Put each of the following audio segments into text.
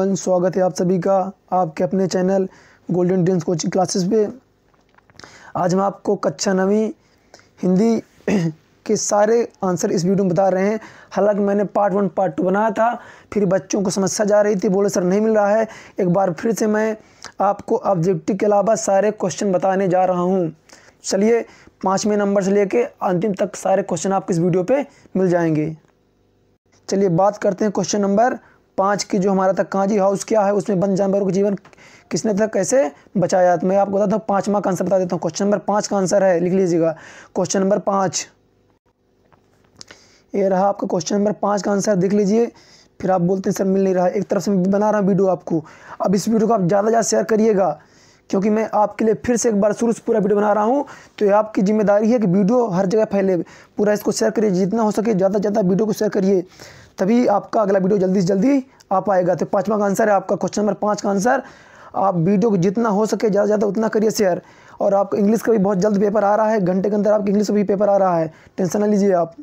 everyone स्वागत है आप सभी का आपके अपने channel golden dreams coaching classes पे आज हम आपको कक्षा नवी हिंदी के सारे आंसर इस वीडियो में बता रहे हैं हालांकि मैंने पार्ट वन पार्ट टू बनाया था फिर बच्चों को समस्या जा रही थी बोले सर नहीं मिल रहा है एक बार फिर से मैं आपको ऑब्जेक्टिव के अलावा सारे क्वेश्चन बताने जा रहा हूँ चलिए पाँचवें नंबर से लेके अंतिम तक सारे क्वेश्चन आपको इस वीडियो पर मिल जाएंगे चलिए बात करते हैं क्वेश्चन नंबर पाँच की जो हमारा था कांजी हाउस क्या है उसमें बंद जानवरों का जीवन किसने तक कैसे बचाया तो मैं आपको बताता हूँ पाँचवा का आंसर बता देता हूँ क्वेश्चन नंबर पाँच का आंसर है लिख लीजिएगा क्वेश्चन नंबर पाँच ये रहा आपका क्वेश्चन नंबर पाँच का आंसर देख लीजिए फिर आप बोलते हैं सर मिल नहीं रहा एक तरफ से मैं बना रहा हूँ वीडियो आपको अब इस वीडियो को आप ज़्यादा ज़्यादा शेयर करिएगा क्योंकि मैं आपके लिए फिर से एक बार शुरू से पूरा वीडियो बना रहा हूँ तो ये आपकी जिम्मेदारी है कि वीडियो हर जगह फैले पूरा इसको शेयर करिए जितना हो सके ज़्यादा से ज़्यादा वीडियो को शेयर करिए तभी आपका अगला वीडियो जल्दी से जल्दी आ पाएगा तो पाँचवा का आंसर है आपका क्वेश्चन नंबर पाँच का आंसर आप वीडियो को जितना हो सके ज़्यादा से ज़्यादा उतना करिए शेयर और आपका इंग्लिश का भी बहुत जल्द पेपर आ रहा है घंटे के अंदर आपकी इंग्लिश का भी पेपर आ रहा है टेंशन ना लीजिए आप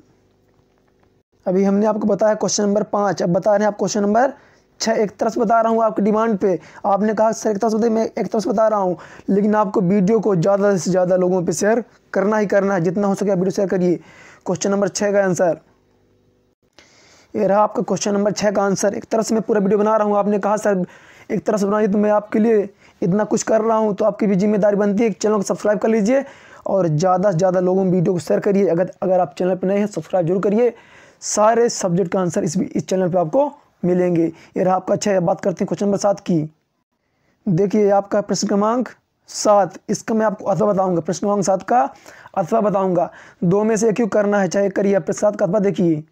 अभी हमने आपको बताया क्वेश्चन नंबर पाँच अब बता रहे हैं आप क्वेश्चन नंबर छः एक तरफ से बता रहा हूँ आपकी डिमांड पे आपने कहा सर एक तरफ से मैं एक तरफ से बता रहा हूँ लेकिन आपको वीडियो को ज़्यादा से ज़्यादा लोगों पे शेयर करना ही करना है जितना हो सके आप वीडियो शेयर करिए क्वेश्चन नंबर छः का आंसर ये रहा आपका क्वेश्चन नंबर छः का आंसर एक तरह से मैं पूरा वीडियो बना रहा हूँ आपने कहा सर एक तरह से बनाइए तो मैं आपके लिए इतना कुछ कर रहा हूँ तो आपकी भी जिम्मेदारी बनती है चैनल को सब्सक्राइब कर लीजिए और ज़्यादा से ज़्यादा लोगों में वीडियो को शेयर करिए अगर अगर आप चैनल पर नए हैं सब्सक्राइब जरूर करिए सारे सब्जेक्ट का आंसर इस इस चैनल पर आपको मिलेंगे ये रहा आपका अच्छा बात करते हैं क्वेश्चन नंबर सात की देखिए आपका प्रश्न क्रमांक सात इसका मैं आपको अथवा बताऊंगा प्रश्न क्रमांक सात का अथवा बताऊंगा दो में से एक क्यों करना है चाहे करिए आप सात का अथवा देखिए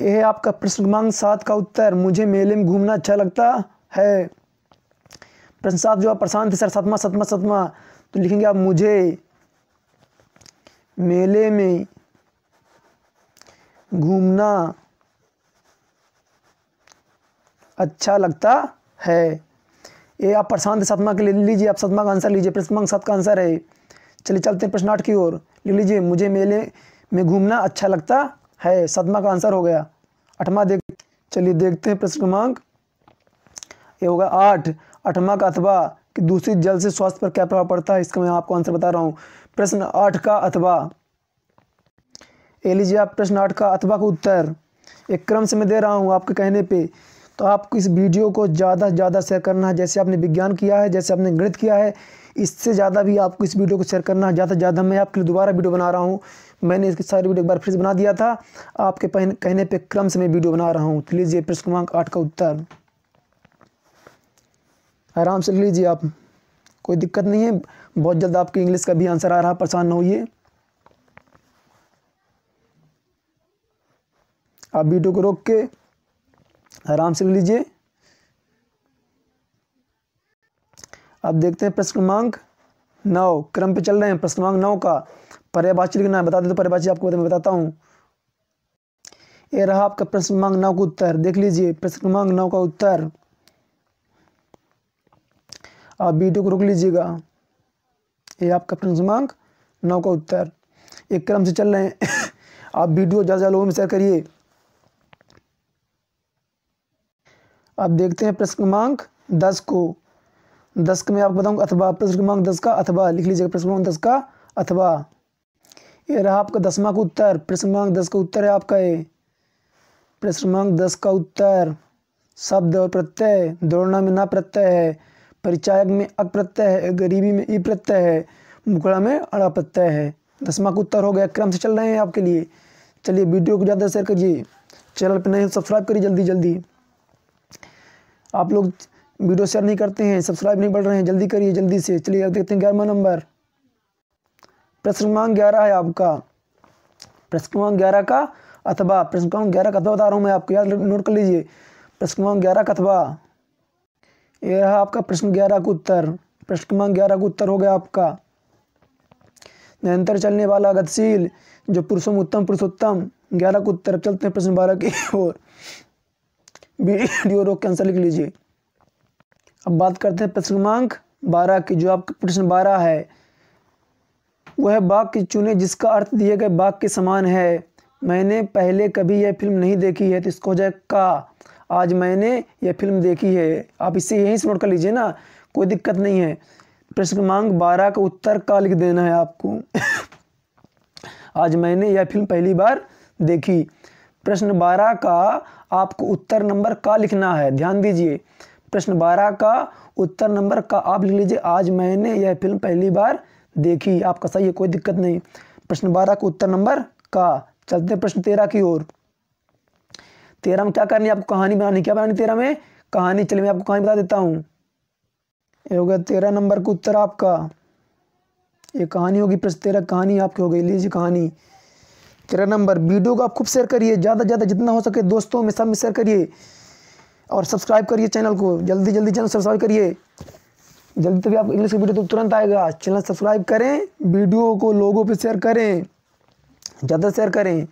यह है आपका प्रश्न क्रमांक सात का उत्तर मुझे मेले में घूमना अच्छा लगता है प्रश्न सात जो आप प्रशांत सर सतमा सतमा सतमा तो लिखेंगे आप मुझे मेले में घूमना अच्छा लगता है ये आप प्रशांत सतमा के लिए लीजिए आप सतमा का आंसर लीजिए प्रश्न क्रमांक सात का आंसर है चलिए चलते हैं प्रश्न आठ की ओर लिख लीजिए मुझे मेले में घूमना अच्छा लगता है सदमा का आंसर हो गया अठवा देख चलिए देखते हैं प्रश्न क्रमांक ये होगा आठ अठवा का अथवा कि दूषित जल से स्वास्थ्य पर क्या प्रभाव पड़ता है इसका मैं आपको आंसर बता रहा हूँ प्रश्न आठ का अथवा ये लीजिए आप प्रश्न आठ का अथवा का उत्तर एक क्रम से मैं दे रहा हूँ आपके कहने पे तो आपको इस वीडियो को ज़्यादा से ज़्यादा शेयर करना है जैसे आपने विज्ञान किया है जैसे आपने गणित किया है इससे ज़्यादा भी आपको इस वीडियो को शेयर करना है ज़्यादा से ज़्यादा मैं आपके लिए दोबारा वीडियो बना रहा हूँ मैंने इसकी सारी वीडियो एक बार फिर से बना दिया था आपके कहने पे क्रम से मैं वीडियो बना रहा हूँ तो लीजिए प्रश्न क्रमांक आठ का उत्तर आराम से लीजिए आप कोई दिक्कत नहीं है बहुत जल्द आपके इंग्लिश का भी आंसर आ रहा परेशान ना होइए आप वीडियो को रोक के आराम से लीजिए अब देखते हैं प्रश्न क्रमांक नौ क्रम पे चल रहे हैं प्रश्न क्रमांक नौ का पर्यावाची लिखना बता दे तो पर्यावाची आपको मैं बताता हूँ ये रहा आपका प्रश्न क्रमांक नौ का उत्तर देख लीजिए प्रश्न क्रमांक नौ का उत्तर आप वीडियो को रोक लीजिएगा ये आपका प्रश्न क्रमांक नौ का उत्तर एक क्रम से चल रहे हैं आप वीडियो ज़्यादा लोगों में शेयर करिए आप देखते हैं प्रश्न क्रमांक दस को दस में आपको बताऊंगा अथवा प्रश्न क्रमांक दस का अथवा लिख लीजिएगा प्रश्न क्रमांक दस का अथवा ये रहा आपका दसवा का उत्तर प्रश्न क्रमांक दस का उत्तर है आपका ये प्रश्न क्रमांक दस का उत्तर शब्द और प्रत्यय दौड़ना में ना प्रत्यय है परिचायक में अक प्रत्यय है गरीबी में ई प्रत्यय है मुकड़ा में अड़ा प्रत्यय है दसवा का उत्तर हो गया क्रम से चल रहे हैं आपके लिए चलिए वीडियो को ज़्यादा शेयर करिए चैनल पर नहीं सब्सक्राइब करिए जल्दी जल्दी आप लोग वीडियो शेयर नहीं करते हैं सब्सक्राइब नहीं बढ़ रहे हैं जल्दी करिए जल्दी से चलिए अब देखते हैं ग्यारहवा नंबर प्रश्न क्रमांक ग्यारह है आपका प्रश्न क्रमांक ग्यारह का अथवा प्रश्न क्रमांक ग्यारह का अथवा बता रहा हूँ मैं आपको याद नोट कर लीजिए प्रश्न क्रमांक ग्यारह का अथवा यह रहा आपका प्रश्न ग्यारह का उत्तर प्रश्न क्रमांक ग्यारह का उत्तर हो गया आपका निरंतर चलने वाला गतिशील जो पुरुषोत्तम उत्तम पुरुषोत्तम ग्यारह का उत्तर चलते हैं प्रश्न बारह की ओर वीडियो रोक के आंसर लिख लीजिए अब बात करते हैं प्रश्न क्रमांक बारह की जो आपका प्रश्न बारह है वह बाग की चुने जिसका अर्थ दिए गए बाग के समान है मैंने पहले कभी यह फिल्म नहीं देखी है तो इसको हो जाए का आज मैंने यह फिल्म देखी है आप इसे यहीं से नोट कर लीजिए ना कोई दिक्कत नहीं है प्रश्न क्रमांक बारह का उत्तर का लिख देना है आपको आज मैंने यह फिल्म पहली बार देखी प्रश्न बारह का आपको उत्तर नंबर का लिखना है ध्यान दीजिए प्रश्न बारह का उत्तर नंबर का आप लिख लीजिए आज मैंने यह फिल्म पहली बार देखी आपका सही है कोई दिक्कत नहीं प्रश्न बारह का उत्तर नंबर का चलते प्रश्न तेरह की ओर तेरह में क्या करनी है आपको कहानी बनानी क्या बनानी तेरह में कहानी चलिए मैं आपको कहानी बता देता हूँ ये हो गया तेरह नंबर का उत्तर आपका ये कहानी होगी प्रश्न तेरह कहानी आपकी हो गई लीजिए कहानी तेरह नंबर वीडियो को आप खूब शेयर करिए ज़्यादा से ज़्यादा जितना हो सके दोस्तों में सब में शेयर करिए और सब्सक्राइब करिए चैनल को जल्दी जल्दी चैनल सब्सक्राइब करिए जल्दी तभी आप इंग्लिश वीडियो तो तुरंत आएगा चैनल सब्सक्राइब करें वीडियो को लोगों पे शेयर करें ज़्यादा शेयर करें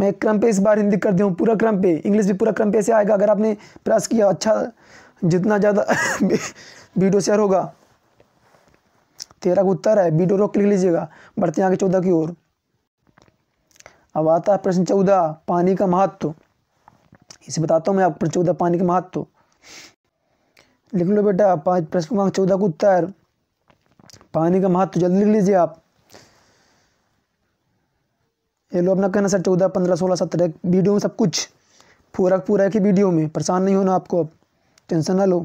मैं क्रम पे इस बार हिंदी कर दूँ पूरा क्रम पे इंग्लिश भी पूरा क्रम पे से आएगा अगर आपने प्रयास किया अच्छा जितना ज़्यादा वीडियो शेयर होगा तेरह का उत्तर है वीडियो रोक लिख लीजिएगा बढ़ते हैं आगे चौदह की ओर अब आता है प्रश्न चौदह पानी का महत्व इसे बताता हूँ मैं आप प्रश्न चौदह पानी का महत्व लिख लो बेटा पाँच प्रश्न क्रमांक चौदह का उत्तर पानी का महत्व जल्दी लिख लीजिए आप ये लो अपना कहना सर चौदह पंद्रह सोलह सत्रह वीडियो में सब कुछ पूरा पूरा एक ही वीडियो में परेशान नहीं होना आपको अब टेंशन ना लो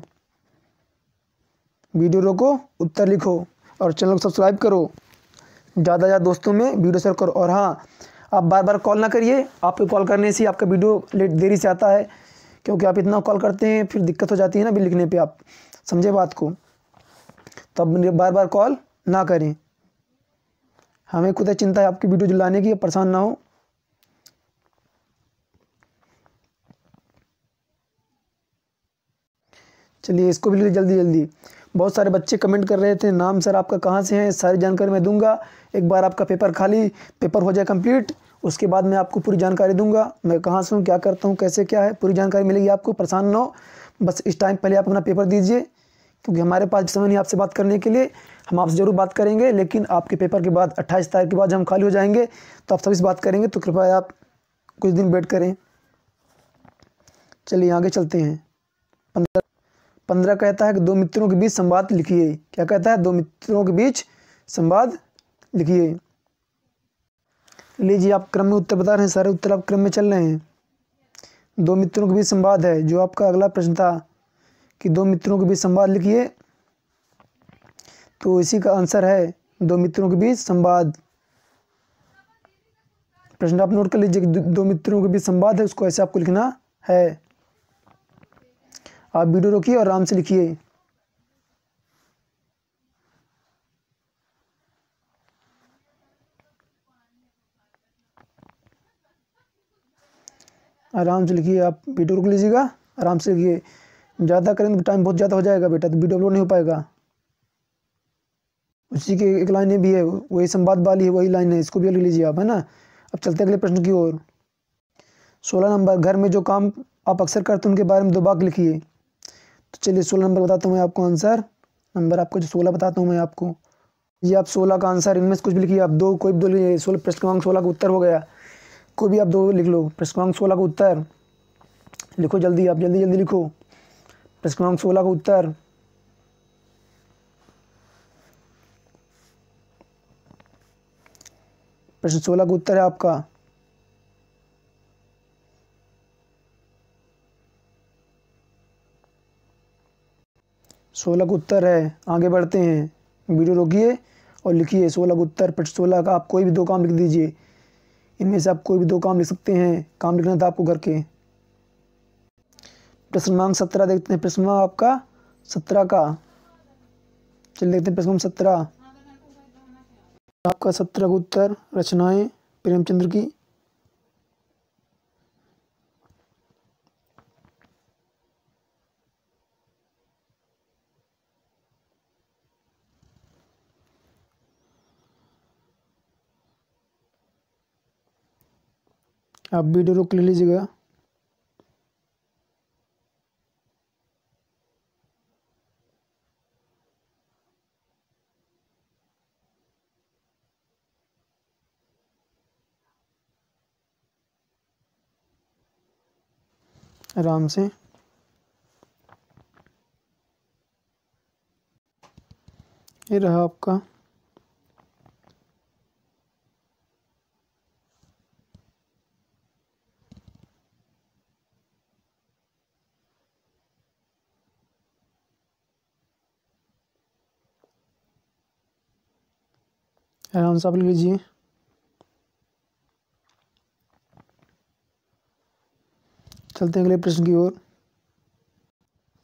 वीडियो रोको उत्तर लिखो और चैनल को सब्सक्राइब करो ज़्यादा ज़्यादा दोस्तों में वीडियो शेयर करो और हाँ आप बार बार कॉल ना करिए आपको कॉल करने से आपका वीडियो लेट देरी से आता है क्योंकि आप इतना कॉल करते हैं फिर दिक्कत हो जाती है ना बिल लिखने पे आप समझे बात को तब बार बार कॉल ना करें हमें खुद चिंता है आपकी वीडियो जुलाने की परेशान ना हो चलिए इसको भी जल्दी जल्दी बहुत सारे बच्चे कमेंट कर रहे थे नाम सर आपका कहाँ से है सारी जानकारी मैं दूंगा एक बार आपका पेपर खाली पेपर हो जाए कंप्लीट उसके बाद मैं आपको पूरी जानकारी दूंगा मैं कहाँ से हूँ क्या करता हूँ कैसे क्या है पूरी जानकारी मिलेगी आपको परेशान ना हो बस इस टाइम पहले आप अपना पेपर दीजिए क्योंकि हमारे पास समय नहीं आपसे बात करने के लिए हम आपसे ज़रूर बात करेंगे लेकिन आपके पेपर के बाद अट्ठाईस तारीख के बाद हम खाली हो जाएंगे तो आप से बात करेंगे तो कृपया आप कुछ दिन वेट करें चलिए आगे चलते हैं पंद्रह पंद्रह कहता है कि दो मित्रों के बीच संवाद लिखिए क्या कहता है दो मित्रों के बीच संवाद लिखिए लीजिए आप क्रम में उत्तर बता रहे हैं सारे उत्तर आप क्रम में चल रहे हैं दो मित्रों के बीच संवाद है जो आपका अगला प्रश्न था कि दो मित्रों के बीच संवाद लिखिए तो इसी का आंसर है दो मित्रों के बीच संवाद प्रश्न आप नोट कर लीजिए कि दो मित्रों के बीच संवाद है उसको ऐसे आपको लिखना है आप वीडियो रोकिए और आराम से लिखिए आराम से लिखिए आप वीडियो रुक लीजिएगा आराम से लिखिए ज़्यादा करेंगे तो टाइम बहुत ज़्यादा हो जाएगा बेटा तो वीडियो अपलोड नहीं हो पाएगा उसी के एक लाइन भी है वही संवाद वाली है वही लाइन है इसको भी लिख लीजिए आप है ना अब चलते हैं अगले प्रश्न की ओर सोलह नंबर घर में जो काम आप अक्सर करते हैं उनके बारे में दो बाक लिखिए तो चलिए सोलह नंबर बताता हूँ मैं आपको आंसर नंबर आपको जो सोलह बताता हूँ मैं आपको ये आप सोलह का आंसर इनमें से कुछ भी लिखिए आप दो कोई भी दो लिखिए सोलह प्रश्न क्रमांक सोलह का उत्तर हो गया को भी आप दो लिख लो प्रश्न क्रमांक सोलह का उत्तर लिखो जल्दी आप जल्दी जल्दी लिखो प्रश्न क्रमांक सोलह का उत्तर प्रश्न सोलह का उत्तर है आपका सोलह का उत्तर है आगे बढ़ते हैं वीडियो रोकिए और लिखिए सोलह का उत्तर प्रश्न सोलह का आप कोई भी दो काम लिख दीजिए इनमें से आप कोई भी दो काम लिख सकते हैं काम लिखना था आपको घर के प्रश्न क्रमांक सत्रह देखते हैं प्रश्न क्रमांक आपका सत्रह का चल देखते हैं प्रश्न सत्रह आपका सत्रह का उत्तर रचनाएं प्रेमचंद्र की आप वीडियो रोक ले लीजिएगा आराम से ये रहा आपका आंसर लिख लीजिए चलते हैं अगले प्रश्न की ओर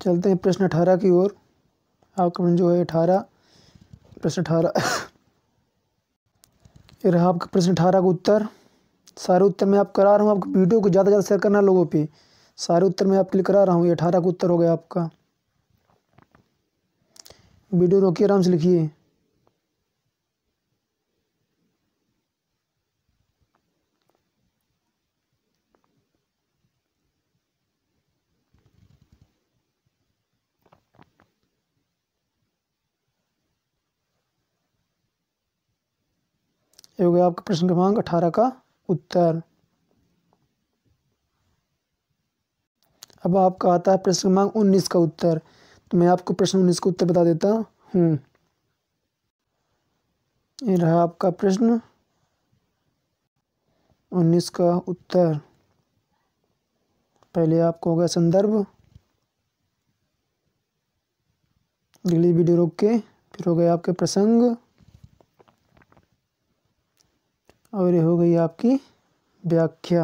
चलते हैं प्रश्न अठारह की ओर आपका जो है अठारह प्रश्न अठारह रहा आपका प्रश्न अठारह का उत्तर सारे उत्तर में आप करा रहा हूँ आपको वीडियो को ज़्यादा से ज़्यादा शेयर करना लोगों पे सारे उत्तर में आपके लिए करा रहा हूँ ये अठारह का उत्तर हो गया आपका वीडियो रोकिए आराम से लिखिए हो गया आपका प्रश्न क्रमांक अठारह का उत्तर अब आपका आता है प्रश्न क्रमांक उन्नीस का उत्तर तो मैं आपको प्रश्न उन्नीस का उत्तर बता देता हूँ ये रहा आपका प्रश्न उन्नीस का उत्तर पहले आपको होगा संदर्भ अगली वीडियो रोक के फिर हो गए आपके प्रसंग और ये हो गई आपकी व्याख्या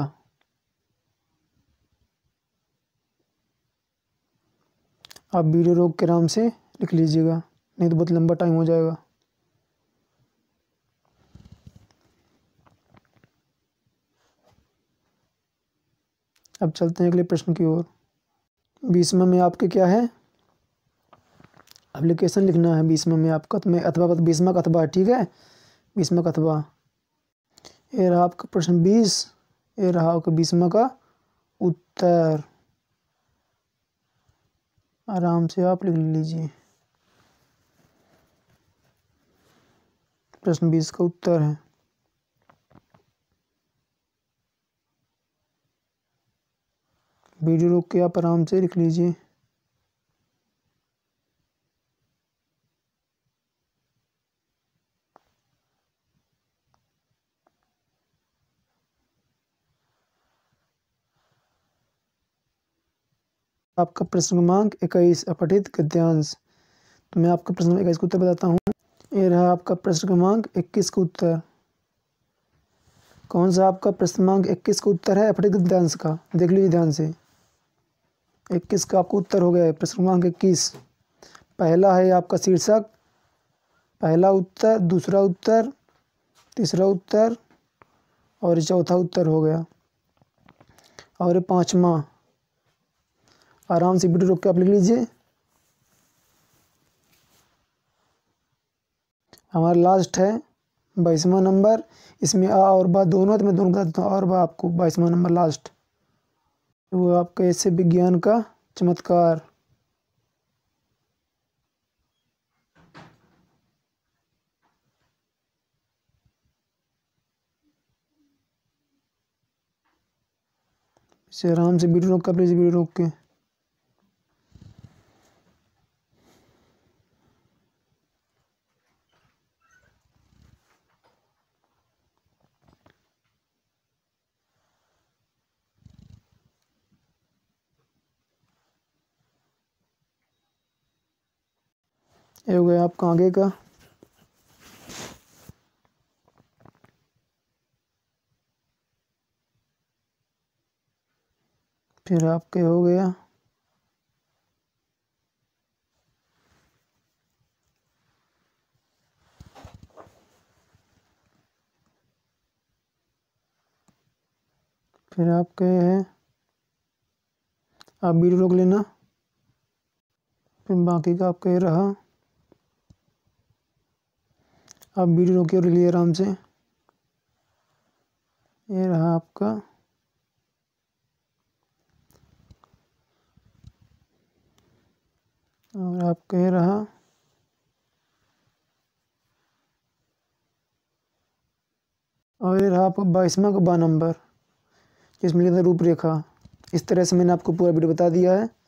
आप वीडियो रोक के आराम से लिख लीजिएगा नहीं तो बहुत लंबा टाइम हो जाएगा अब चलते हैं अगले प्रश्न की ओर बीसवा में आपके क्या है एप्लीकेशन लिखना है बीसवा में आपका तो मैं अथवा बीसवा तो का अथवा ठीक है बीसवा का अथवा ये रहा आपका प्रश्न बीस ये रहा आपका बीसवा का उत्तर आराम से आप लिख लीजिए प्रश्न बीस का उत्तर है वीडियो रोक के आप आराम से लिख लीजिए आपका प्रश्न क्रमांक इक्कीस अपठित गद्यांश तो मैं आपका प्रश्न इक्कीस का उत्तर बताता हूँ ये रहा आपका प्रश्न क्रमांक इक्कीस का उत्तर कौन सा आपका प्रश्न क्रमांक इक्कीस का उत्तर है अपठित गद्यांश का देख लीजिए ध्यान से इक्कीस का आपको उत्तर हो गया है प्रश्न क्रमांक इक्कीस पहला है आपका शीर्षक पहला उत्तर दूसरा उत्तर तीसरा उत्तर और चौथा उत्तर हो गया और पाँचवा आराम से वीडियो रोक के आप लिख लीजिए हमारा लास्ट है बाईसवा नंबर इसमें आ और बा दोनों तो मैं दोनों बता देता हूँ और बा आपको बाईसवा नंबर लास्ट वो आपका ऐसे विज्ञान का चमत्कार इसे आराम से वीडियो रोक कर लीजिए वीडियो रोक के आपका आगे का फिर आपके हो गया फिर आपके है आप वीडियो रोक लेना फिर बाकी का आपका ये रहा आप वीडियो रोके और लिए आराम से ये रहा आपका और आपका कह रहा और ये रहा आपका बाईसवा का बा नंबर जिसमें लिखा रूपरेखा इस तरह से मैंने आपको पूरा वीडियो बता दिया है